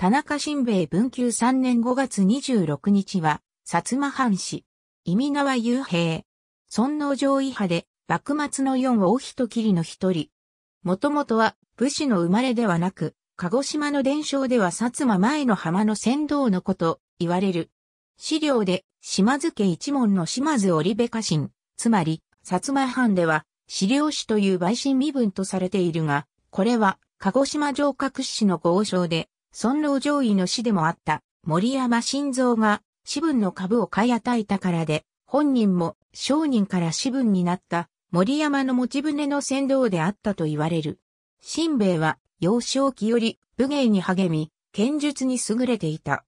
田中新兵文久3年5月26日は、薩摩藩士、意味縄雄平、尊皇上位派で、幕末の四王一切りの一人。もともとは武士の生まれではなく、鹿児島の伝承では薩摩前の浜の先導のこと、言われる。資料で、島津家一門の島津織部家臣、つまり、薩摩藩では、資料師という陪審身分とされているが、これは、鹿児島城郭市の豪商で、尊老上位の死でもあった森山晋三が子分の株を買い与えたからで、本人も商人から子分になった森山の持ち船の先導であったと言われる。新兵衛は幼少期より武芸に励み、剣術に優れていた。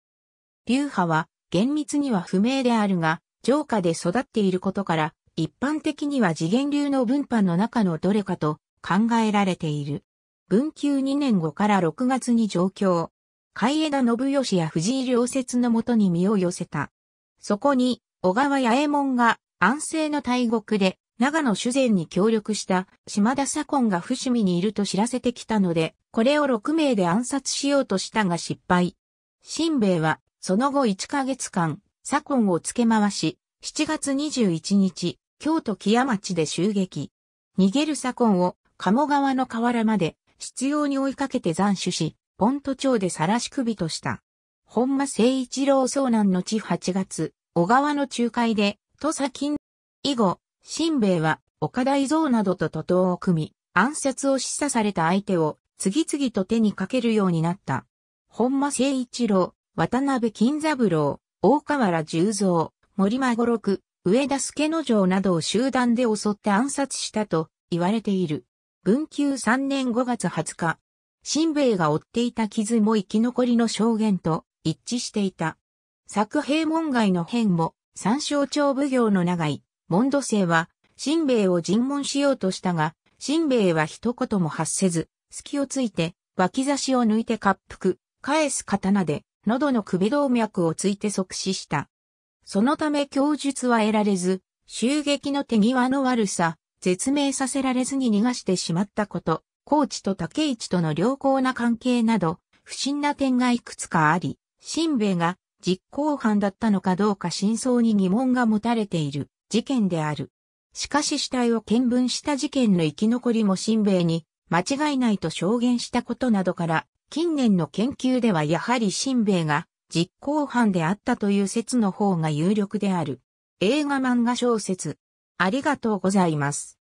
流派は厳密には不明であるが、上下で育っていることから、一般的には次元流の分派の中のどれかと考えられている。文久2年後から6月に上京。海江田信義や藤井良説のもとに身を寄せた。そこに、小川八右衛門が安政の大国で、長野修善に協力した島田左近が伏見にいると知らせてきたので、これを6名で暗殺しようとしたが失敗。新兵衛は、その後1ヶ月間、左近を付け回し、7月21日、京都木屋町で襲撃。逃げる左近を鴨川の河原まで執拗に追いかけて斬首し、本都町で晒し首とした。本間誠一郎遭難の地8月、小川の仲介で、土佐金、以後、新兵衛は、岡大蔵などと徒党を組み、暗殺を示唆された相手を、次々と手にかけるようになった。本間誠一郎、渡辺金三郎、大河原十三、森間五六、上田助之丞などを集団で襲って暗殺したと言われている。文久3年5月20日、新兵衛が負っていた傷も生き残りの証言と一致していた。作兵門外の変も、三省長奉行の長い、門土生は、新兵衛を尋問しようとしたが、新兵衛は一言も発せず、隙をついて、脇差しを抜いて滑腹、返す刀で、喉の首動脈をついて即死した。そのため供述は得られず、襲撃の手際の悪さ、絶命させられずに逃がしてしまったこと、高知と竹市との良好な関係など、不審な点がいくつかあり、新兵衛が実行犯だったのかどうか真相に疑問が持たれている事件である。しかし死体を見分した事件の生き残りも新兵衛に間違いないと証言したことなどから、近年の研究ではやはり新兵衛が実行犯であったという説の方が有力である。映画漫画小説。ありがとうございます。